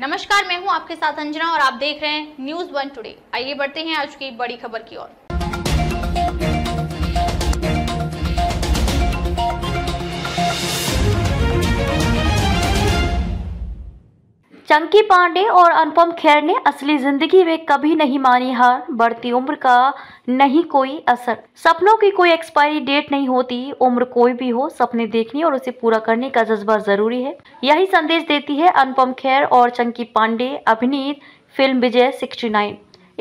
नमस्कार मैं हूं आपके साथ अंजना और आप देख रहे हैं न्यूज वन टुडे आइए बढ़ते हैं आज की बड़ी खबर की ओर चंकी पांडे और अनुपम खेर ने असली जिंदगी में कभी नहीं मानी हार बढ़ती उम्र का नहीं कोई असर सपनों की कोई एक्सपायरी डेट नहीं होती उम्र कोई भी हो सपने देखने और उसे पूरा करने का जज्बा जरूरी है यही संदेश देती है अनुपम खेर और चंकी पांडे अभिनीत फिल्म विजय 69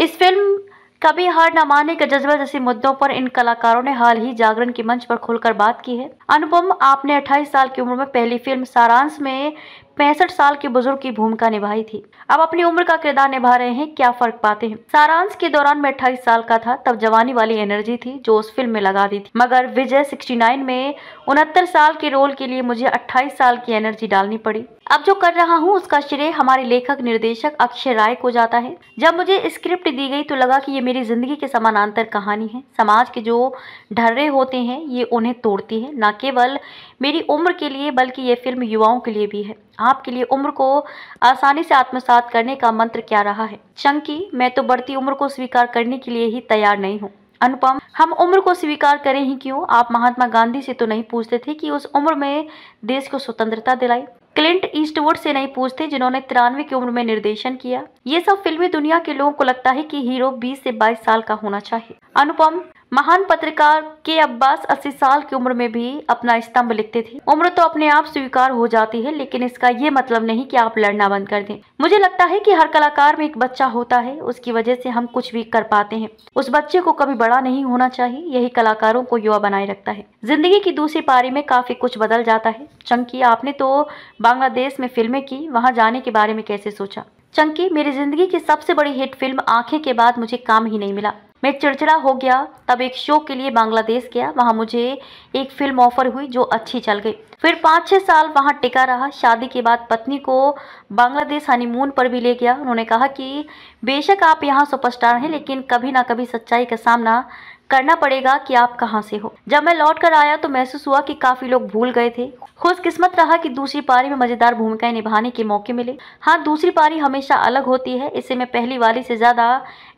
इस फिल्म कभी हार न मानने का जज्बा जैसे मुद्दों पर इन कलाकारों ने हाल ही जागरण के मंच पर खुलकर बात की है अनुपम आपने 28 साल की उम्र में पहली फिल्म सारांश में पैंसठ साल के बुजुर्ग की भूमिका निभाई थी अब अपनी उम्र का किरदार निभा रहे हैं क्या फर्क पाते हैं सारांश के दौरान मैं अट्ठाईस साल का था तब जवानी वाली एनर्जी थी जो उस फिल्म में लगा दी थी मगर विजय सिक्सटी नाइन में उनहत्तर साल के रोल के लिए मुझे अट्ठाईस साल की एनर्जी डालनी पड़ी अब जो कर रहा हूँ उसका श्रेय हमारे लेखक निर्देशक अक्षय राय को जाता है जब मुझे स्क्रिप्ट दी गई तो लगा कि ये मेरी जिंदगी के समानांतर कहानी है समाज के जो ढर्रे होते हैं ये उन्हें तोड़ती है न केवल मेरी उम्र के लिए बल्कि ये फिल्म युवाओं के लिए भी है आपके लिए उम्र को आसानी से आत्मसात करने का मंत्र क्या रहा है चंकी मैं तो बढ़ती उम्र को स्वीकार करने के लिए ही तैयार नहीं हूँ अनुपम हम उम्र को स्वीकार करें ही क्यों आप महात्मा गांधी से तो नहीं पूछते थे कि उस उम्र में देश को स्वतंत्रता दिलाई क्लिंट ईस्टवुड से नहीं पूछते जिन्होंने तिरानवे की उम्र में निर्देशन किया ये सब फिल्मी दुनिया के लोगों को लगता है कि हीरो 20 से 22 साल का होना चाहिए अनुपम महान पत्रकार के अब्बास 80 साल की उम्र में भी अपना स्तंभ लिखते थे उम्र तो अपने आप स्वीकार हो जाती है लेकिन इसका ये मतलब नहीं कि आप लड़ना बंद कर दें मुझे लगता है कि हर कलाकार में एक बच्चा होता है उसकी वजह से हम कुछ भी कर पाते हैं उस बच्चे को कभी बड़ा नहीं होना चाहिए यही कलाकारों को युवा बनाए रखता है जिंदगी की दूसरी पारी में काफी कुछ बदल जाता है चंकी आपने तो बांग्लादेश में फिल्में की वहाँ जाने के बारे में कैसे सोचा चंकी मेरी जिंदगी की सबसे बड़ी हिट फिल्म आंखें के बाद मुझे काम ही नहीं मिला मैं चिड़चिड़ा हो गया तब एक शो के लिए बांग्लादेश गया वहाँ मुझे एक फिल्म ऑफर हुई जो अच्छी चल गई फिर पाँच छः साल वहाँ टिका रहा शादी के बाद पत्नी को बांग्लादेश हनीमून पर भी ले गया उन्होंने कहा कि बेशक आप यहाँ सुपरस्टार हैं लेकिन कभी ना कभी सच्चाई का सामना करना पड़ेगा कि आप कहाँ से हो जब मैं लौट कर आया तो महसूस हुआ कि काफी लोग भूल गए थे खुशकिस्मत रहा कि दूसरी पारी में मजेदार भूमिकाएं निभाने के मौके मिले हाँ दूसरी पारी हमेशा अलग होती है इसे मैं पहली वाली से ज्यादा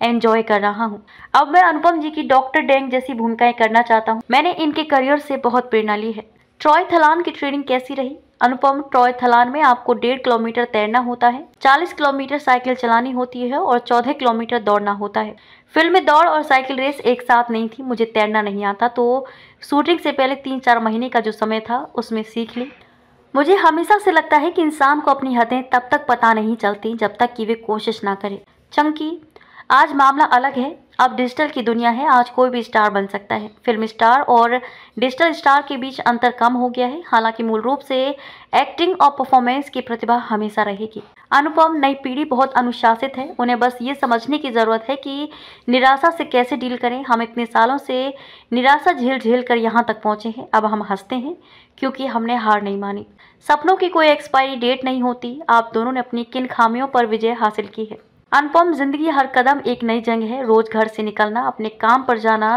एंजॉय कर रहा हूँ अब मैं अनुपम जी की डॉक्टर डेंग जैसी भूमिकाएं करना चाहता हूँ मैंने इनके करियर से बहुत प्रेरणा ली है ट्रॉय थलान की ट्रेनिंग कैसी रही अनुपम ट्रॉय थलान में आपको डेढ़ किलोमीटर तैरना होता है चालीस किलोमीटर साइकिल चलानी होती है और चौदह किलोमीटर दौड़ना होता है फिल्म में दौड़ और साइकिल रेस एक साथ नहीं थी मुझे तैरना नहीं आता तो शूटिंग से पहले तीन चार महीने का जो समय था उसमें सीख ली मुझे हमेशा से लगता है कि इंसान को अपनी हदें तब तक पता नहीं चलती जब तक कि वे कोशिश ना करें चंकी आज मामला अलग है अब डिजिटल की दुनिया है आज कोई भी स्टार बन सकता है फिल्म स्टार और डिजिटल स्टार के बीच अंतर कम हो गया है हालांकि मूल रूप से एक्टिंग और परफॉर्मेंस की प्रतिभा हमेशा रहेगी अनुपम नई पीढ़ी बहुत अनुशासित है उन्हें बस ये समझने की ज़रूरत है कि निराशा से कैसे डील करें हम इतने सालों से निराशा झेल झेल कर यहाँ तक पहुँचे हैं अब हम हंसते हैं क्योंकि हमने हार नहीं मानी सपनों की कोई एक्सपायरी डेट नहीं होती आप दोनों ने अपनी किन खामियों पर विजय हासिल की है अनुपम जिंदगी हर कदम एक नई जंग है रोज घर से निकलना अपने काम पर जाना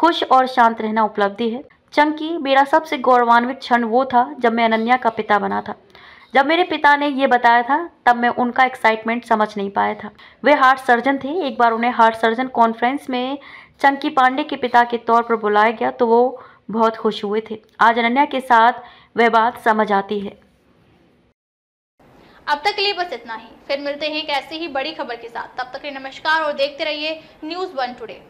खुश और शांत रहना उपलब्धि है चंकी मेरा सबसे गौरवान्वित क्षण वो था जब मैं अनन्या का पिता बना था जब मेरे पिता ने ये बताया था तब मैं उनका एक्साइटमेंट समझ नहीं पाया था वे हार्ट सर्जन थे एक बार उन्हें हार्ट सर्जन कॉन्फ्रेंस में चंकी पांडे के पिता के तौर पर बुलाया गया तो वो बहुत खुश हुए थे आज अनन्या के साथ वह बात समझ आती है अब तक के लिए बस इतना ही फिर मिलते हैं एक ऐसी ही बड़ी खबर के साथ तब तक के नमस्कार और देखते रहिए न्यूज वन टूडे